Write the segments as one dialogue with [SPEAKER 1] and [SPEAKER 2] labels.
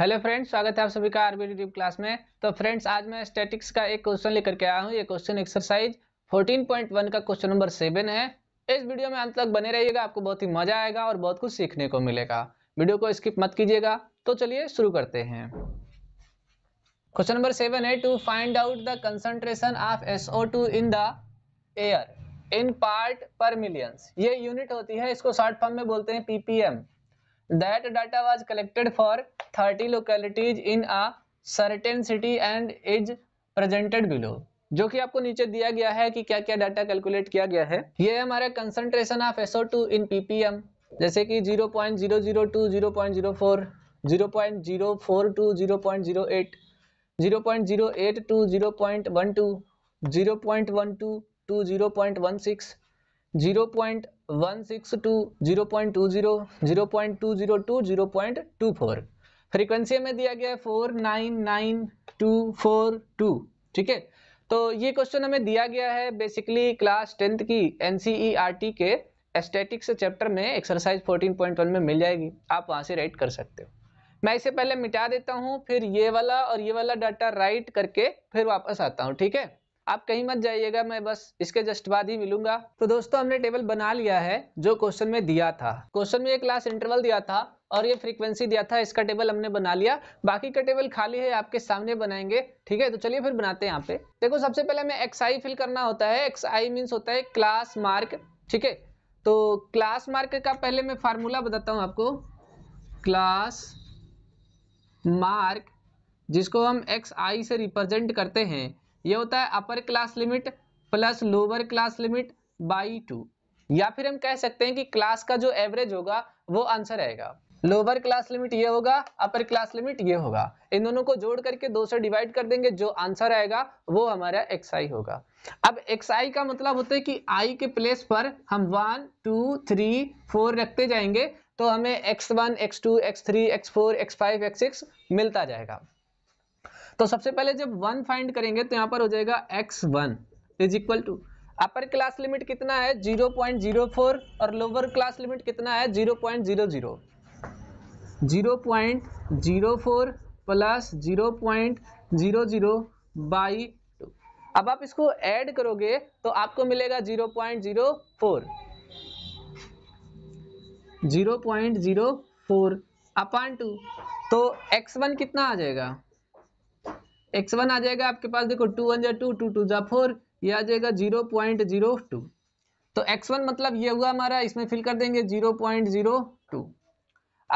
[SPEAKER 1] hello friends स्वागत है आप सभी का आरबी यूट्यूब क्लास में तो फ्रेंड्स आज मैं स्टैटिक्स का एक क्वेश्चन लेकर के आया हूँ ये क्वेश्चन एक्सरसाइज 14.1 का क्वेश्चन नंबर सेवन है इस वीडियो में अंत तक बने रहिएगा आपको बहुत ही मजा आएगा और बहुत कुछ सीखने को मिलेगा वीडियो को स्किप मत कीजिएगा तो चलिए शुरू करते हैं क्वेश्चन नंबर सेवन है to find out the concentration of S in the air in part per millions ये यूनिट होती है इसको शॉर्ट फॉर्म में बोलते हैं PPM that data was collected for thirty localities in a certain city and is presented below जो कि आपको नीचे दिया गया है कि क्या क्या डाटा कैलकुलेट किया गया है ये हमारा concentration of SO two in PPM जैसे कि one six two zero point two zero zero point two zero two zero point two four frequency में दिया गया है four nine nine two four two ठीक है तो ये क्वेश्चन हमें दिया गया है बेसिकली क्लास टेंथ की एन e के एस्टेटिक्स चैप्टर में एक्सरसाइज 14.1 में मिल जाएगी आप वहाँ से राइट कर सकते हो मैं इसे पहले मिटा देता हूँ फिर ये वाला और ये वाला डाटा राइट करके फिर वापस आता हूँ ठीक है आप कहीं मत जाइएगा मैं बस इसके जस्ट बाद ही मिलूंगा तो दोस्तों हमने टेबल बना लिया है जो क्वेश्चन में दिया था क्वेश्चन में एक क्लास इंटरवल दिया था और ये फ्रीक्वेंसी दिया था इसका टेबल हमने बना लिया बाकी का टेबल खाली है आपके सामने बनाएंगे ठीक है तो चलिए फिर बनाते हैं यहाँ पे देखो सबसे पहले हमें एक्स आई फिल करना होता है एक्स आई मीन्स होता है क्लास मार्क ठीक है तो क्लास मार्क का पहले मैं फार्मूला बताता हूँ आपको क्लास मार्क जिसको हम एक्स आई से रिप्रेजेंट करते हैं ये होता है upper class limit plus lower class limit by two या फिर हम कह सकते हैं कि क्लास का जो एवरेज होगा वो आंसर आएगा लोअर क्लास लिमिट ये होगा अपर क्लास लिमिट ये होगा इन दोनों को जोड़ करके दो से डिवाइड कर देंगे जो आंसर आएगा वो हमारा एक्स आई होगा अब एक्स आई का मतलब होता है कि आई के प्लेस पर हम वन टू थ्री फोर रखते जाएंगे तो हमें x one x two x three x four x five x six मिलता जाएगा तो सबसे पहले जब वन फाइंड करेंगे तो यहाँ पर हो जाएगा x one is equal to upper class limit कितना है 0.04 और लोअर क्लास लिमिट कितना है 0.00 0.04 प्लस जीरो बाई टू अब आप इसको ऐड करोगे तो आपको मिलेगा 0.04 0.04 अपॉन टू तो x1 कितना आ जाएगा एक्स वन आ जाएगा आपके पास देखो टू वन जा टू टू टू जा फोर ये आ जाएगा जीरो पॉइंट जीरो टू तो एक्स वन मतलब ये हुआ हमारा इसमें फिल कर देंगे जीरो पॉइंट जीरो टू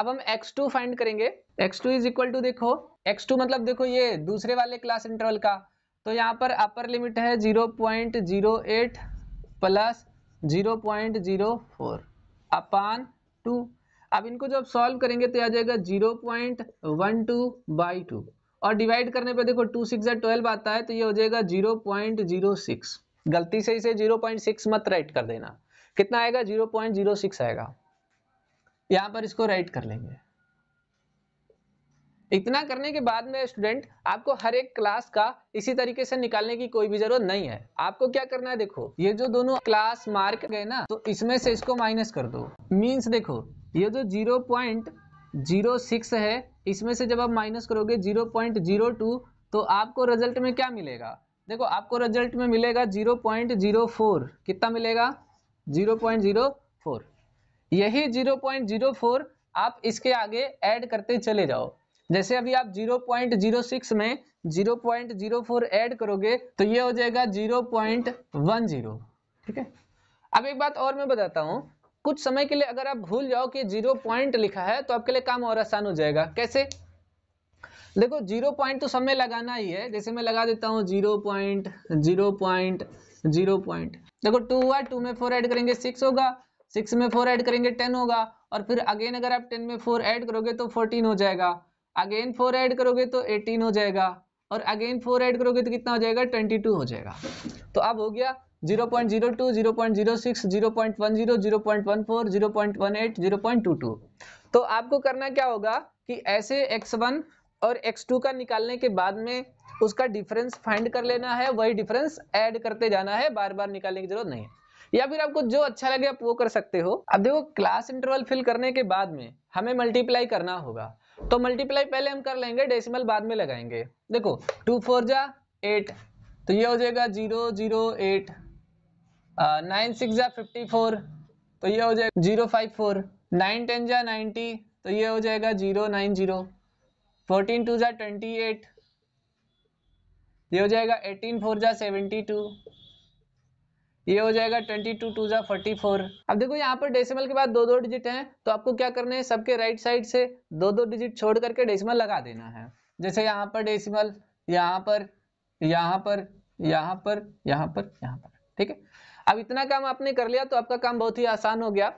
[SPEAKER 1] अब हम एक्स टू फाइंड करेंगे x two is equal to देखो एक्स टू मतलब देखो ये दूसरे वाले क्लास इंटरवल का तो यहाँ पर अपर लिमिट है zero point zero eight plus zero point zero four upon two अब इनको जब सॉल्व करेंगे तो आ जाएगा zero point one two by two और डिवाइड करने पे देखो टू सिक्स ट्वेल्व आता है तो ये हो जाएगा जीरो पॉइंट जीरो सिक्स गलती से इसे जीरो पॉइंट सिक्स मत राइट कर देना कितना आएगा जीरो पॉइंट जीरो सिक्स आएगा यहाँ पर इसको राइट कर लेंगे इतना करने के बाद में स्टूडेंट आपको हर एक क्लास का इसी तरीके से निकालने की कोई भी जरूरत नहीं है आपको क्या करना है देखो ये जो दोनों क्लास मार्क गए ना तो इसमें से इसको माइनस कर दो मींस देखो ये जो जीरो पॉइंट जीरो सिक्स है इसमें से जब आप माइनस करोगे जीरो पॉइंट जीरो टू तो आपको रिजल्ट में क्या मिलेगा देखो आपको रिजल्ट में मिलेगा जीरो पॉइंट जीरो फोर कितना मिलेगा जीरो पॉइंट जीरो फोर यही जीरो पॉइंट जीरो फोर आप इसके आगे ऐड करते चले जाओ जैसे अभी आप जीरो जीरो पॉइंट सिक्स में zero zero point four add करोगे तो ये हो जाएगा जीरो जीरो ठीक है अब एक बात और मैं बताता हूँ कुछ समय के लिए अगर आप भूल जाओ कि जीरो पॉइंट लिखा है तो आपके लिए काम और आसान हो जाएगा कैसे देखो जीरो पॉइंट तो समय लगाना ही है जैसे मैं लगा देता हूँ zero point zero point zero point देखो टू हुआ टू में फोर ऐड करेंगे सिक्स होगा सिक्स में फोर ऐड करेंगे टेन होगा और फिर अगेन अगर आप टेन में फोर ऐड करोगे तो फोर्टीन हो जाएगा अगेन फोर ऐड करोगे तो एटीन हो जाएगा और अगेन फोर ऐड करोगे तो कितना हो जाएगा ट्वेंटी टू हो जाएगा तो अब हो गया zero point zero two zero point zero six zero point one zero zero point one four zero point one eight zero point two two तो आपको करना क्या होगा कि ऐसे एक्स वन और एक्स टू का निकालने के बाद में उसका डिफरेंस फाइंड कर लेना है वही डिफरेंस ऐड करते जाना है बार बार निकालने की जरूरत नहीं है या फिर आपको जो अच्छा लगे आप वो कर सकते हो अब देखो क्लास इंटरवल फिल करने के बाद में हमें मल्टीप्लाई करना होगा तो मल्टीप्लाई पहले हम कर लेंगे डेसिमल बाद में लगाएंगे देखो टू फोर जा एट तो ये हो जाएगा zero zero eight nine six या फिफ्टी फोर तो ये हो जाएगा zero five four nine ten या नाइन्टी तो ये हो जाएगा zero nine zero fourteen two या ट्वेंटी एट ये हो जाएगा एटीन फोर या सेवेंटी टू ये हो जाएगा ट्वेंटी टू टू या फोर्टी फोर अब देखो यहाँ पर डेसिमल के बाद दो दो डिजिट हैं तो आपको क्या करना है सबके राइट साइड से दो दो डिजिट छोड़ करके डेसिमल लगा देना है जैसे यहाँ पर डेसिमल यहाँ पर यहाँ पर यहाँ पर यहाँ पर यहाँ पर ठीक है अब इतना काम आपने कर लिया तो आपका काम बहुत ही आसान हो गया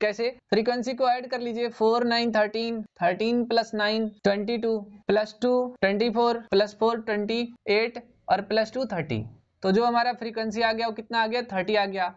[SPEAKER 1] कैसे फ्रीक्वेंसी को ऐड कर लीजिए four nine thirteen thirteen plus nine twenty two plus two twenty four plus four twenty eight और प्लस टू थर्टी तो जो हमारा फ्रीक्वेंसी आ गया वो कितना आ गया थर्टी आ गया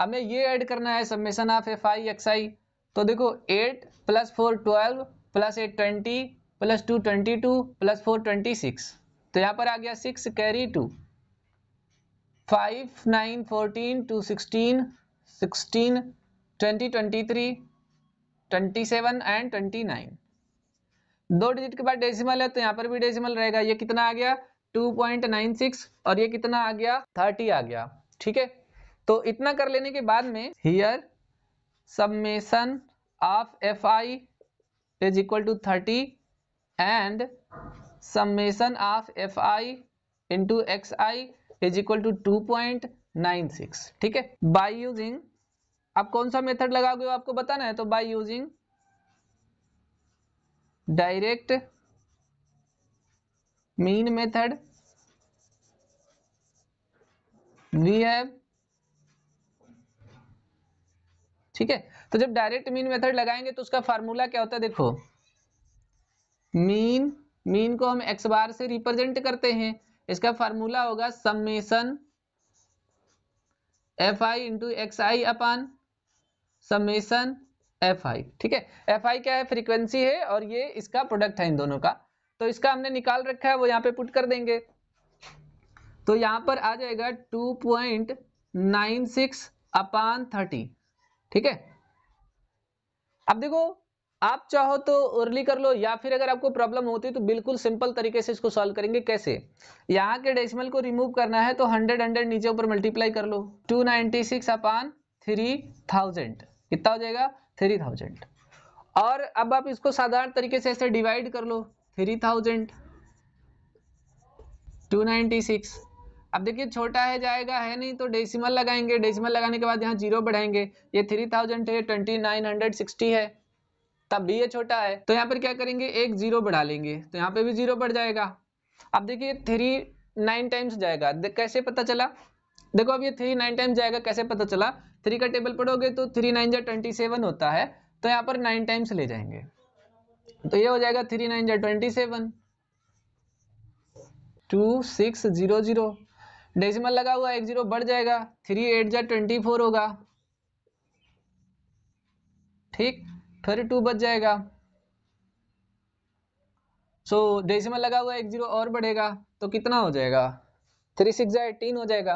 [SPEAKER 1] हमें ये ऐड करना है summation of f i x i तो देखो eight plus four twelve plus eight twenty plus two twenty two plus four twenty six तो यहाँ पर आ गया six carry two five nine fourteen two sixteen sixteen twenty twenty three twenty seven and twenty nine दो digit के बाद decimal है तो यहाँ पर भी डेसिमल रहेगा ये कितना आ गया टू पॉइंट नाइन सिक्स और ये कितना आ गया थर्टी आ गया ठीक है तो इतना कर लेने के बाद में here summation of f i is equal to thirty and summation of f i into x i is equal to two point nine six ठीक है बाई यूजिंग आप कौन सा मेथड लगाओगे आपको बताना है तो by using direct mean method we have ठीक है तो जब डायरेक्ट मीन मेथड लगाएंगे तो उसका फार्मूला क्या होता है देखो मीन मीन को हम एक्स बार से रिप्रेजेंट करते हैं इसका फार्मूला होगा summation f i into x i upon summation f i ठीक है एफ आई क्या है फ्रीक्वेंसी है और ये इसका प्रोडक्ट है इन दोनों का तो इसका हमने निकाल रखा है वो यहाँ पे पुट कर देंगे तो यहाँ पर आ जाएगा two point nine six upon thirty ठीक है अब देखो आप चाहो तो अर्ली कर लो या फिर अगर आपको प्रॉब्लम होती है तो बिल्कुल सिंपल तरीके से इसको सॉल्व करेंगे कैसे यहाँ के डेसिमल को रिमूव करना है तो हंड्रेड हंड्रेड नीचे ऊपर मल्टीप्लाई कर लो two ninety six upon three thousand कितना हो जाएगा थ्री थाउजेंड और अब आप इसको साधारण तरीके से ऐसे डिवाइड कर लो three thousand two ninety six अब देखिए छोटा है जाएगा है नहीं तो डेसिमल लगाएंगे डेसिमल लगाने के बाद यहाँ जीरो बढ़ाएंगे ये थ्री थाउजेंड है ट्वेंटी नाइन हंड्रेड सिक्सटी है तब भी ये छोटा है तो यहाँ पर क्या करेंगे एक जीरो बढ़ा लेंगे तो यहाँ पे भी जीरो बढ़ जाएगा अब देखिए थ्री नाइन टाइम्स जाएगा कैसे पता चला देखो अब ये थ्री नाइन टाइम्स जाएगा कैसे पता चला थ्री का टेबल पढ़ोगे तो थ्री नाइन जा ट्वेंटी सेवन होता है तो यहाँ पर नाइन टाइम्स ले जाएंगे तो ये हो जाएगा थ्री नाइन जा twenty seven two six zero zero decimal लगा हुआ एक जीरो बढ़ जाएगा थ्री एट जा ट्वेंटी फोर होगा ठीक थर्टी टू बच जाएगा सो so, डेसिमल लगा हुआ एक जीरो और बढ़ेगा तो कितना हो जाएगा थ्री सिक्स एटीन हो जाएगा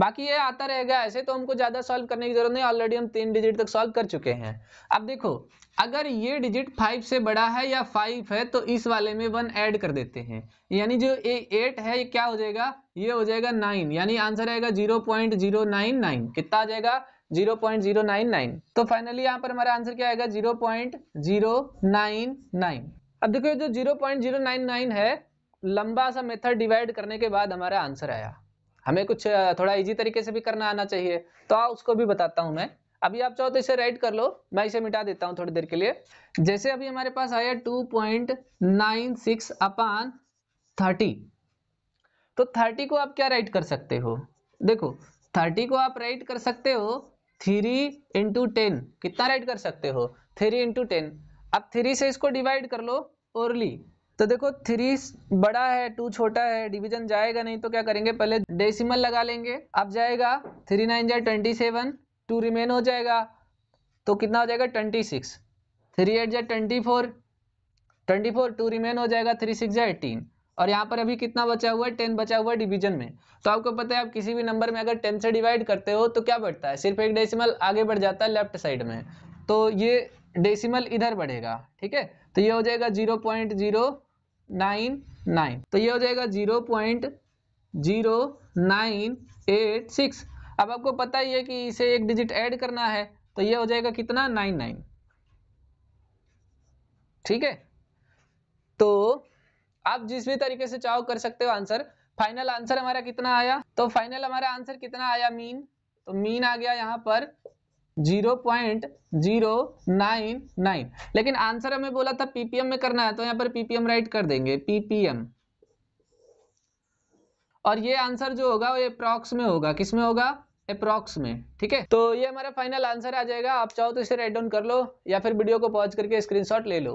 [SPEAKER 1] बाकी ये आता रहेगा ऐसे तो हमको ज्यादा सॉल्व करने की जरूरत नहीं ऑलरेडी हम तीन डिजिट तक सॉल्व कर चुके हैं अब देखो अगर ये डिजिट फाइव से बड़ा है या फाइव है तो इस वाले में वन ऐड कर देते हैं यानी जो ए एट है ये क्या हो जाएगा ये हो जाएगा नाइन यानी आंसर आएगा zero point zero nine nine कितना आ जाएगा zero point zero nine nine तो फाइनली यहाँ पर हमारा आंसर क्या आएगा zero point zero nine nine अब देखो जो zero point zero nine nine है लंबा सा मेथड डिवाइड करने के बाद हमारा आंसर आया हमें कुछ थोड़ा इजी तरीके से भी करना आना चाहिए तो आ, उसको भी बताता हूँ मैं अभी आप चाहो तो इसे राइट कर लो मैं इसे मिटा देता हूँ थोड़ी देर के लिए जैसे अभी हमारे पास आया two point nine six upon thirty तो थर्टी को आप क्या राइट कर सकते हो देखो थर्टी को आप राइट कर सकते हो थ्री इंटू टेन कितना राइट कर सकते हो थ्री इंटू टेन अब थ्री से इसको डिवाइड कर लो ओरली तो देखो थ्री बड़ा है टू छोटा है डिवीजन जाएगा नहीं तो क्या करेंगे पहले डेसिमल लगा लेंगे अब जाएगा थ्री नाइन जाए ट्वेंटी सेवन टू रिमेन हो जाएगा तो कितना हो जाएगा ट्वेंटी सिक्स थ्री एट जाए twenty four twenty four two remain हो जाएगा थ्री सिक्स जाए एटीन और यहाँ पर अभी कितना बचा हुआ है टेन बचा हुआ है डिवीजन में तो आपको पता है आप किसी भी नंबर में अगर टेन से डिवाइड करते हो तो क्या बढ़ता है सिर्फ एक डेसिमल आगे बढ़ जाता है लेफ्ट साइड में तो ये डेसिमल इधर बढ़ेगा ठीक है तो ये हो जाएगा zero point zero nine nine तो ये हो जाएगा zero point zero nine eight six अब आपको पता ही है कि इसे एक डिजिट ऐड करना है तो ये हो जाएगा कितना नाइन नाइन ठीक है तो आप जिस भी तरीके से चाहो कर सकते हो आंसर फाइनल आंसर हमारा कितना आया तो फाइनल हमारा आंसर कितना आया मीन तो मीन आ गया यहाँ पर 0.099 लेकिन आंसर हमें बोला था पीपीएम में करना है तो यहां पर पीपीएम राइट कर देंगे पीपीएम और ये आंसर जो होगा वो अप्रॉक्स में होगा किस में होगा अप्रॉक्स में ठीक है तो ये हमारा फाइनल आंसर आ जाएगा आप चाहो तो इसे राइट डाउन कर लो या फिर वीडियो को पॉज करके स्क्रीनशॉट ले लो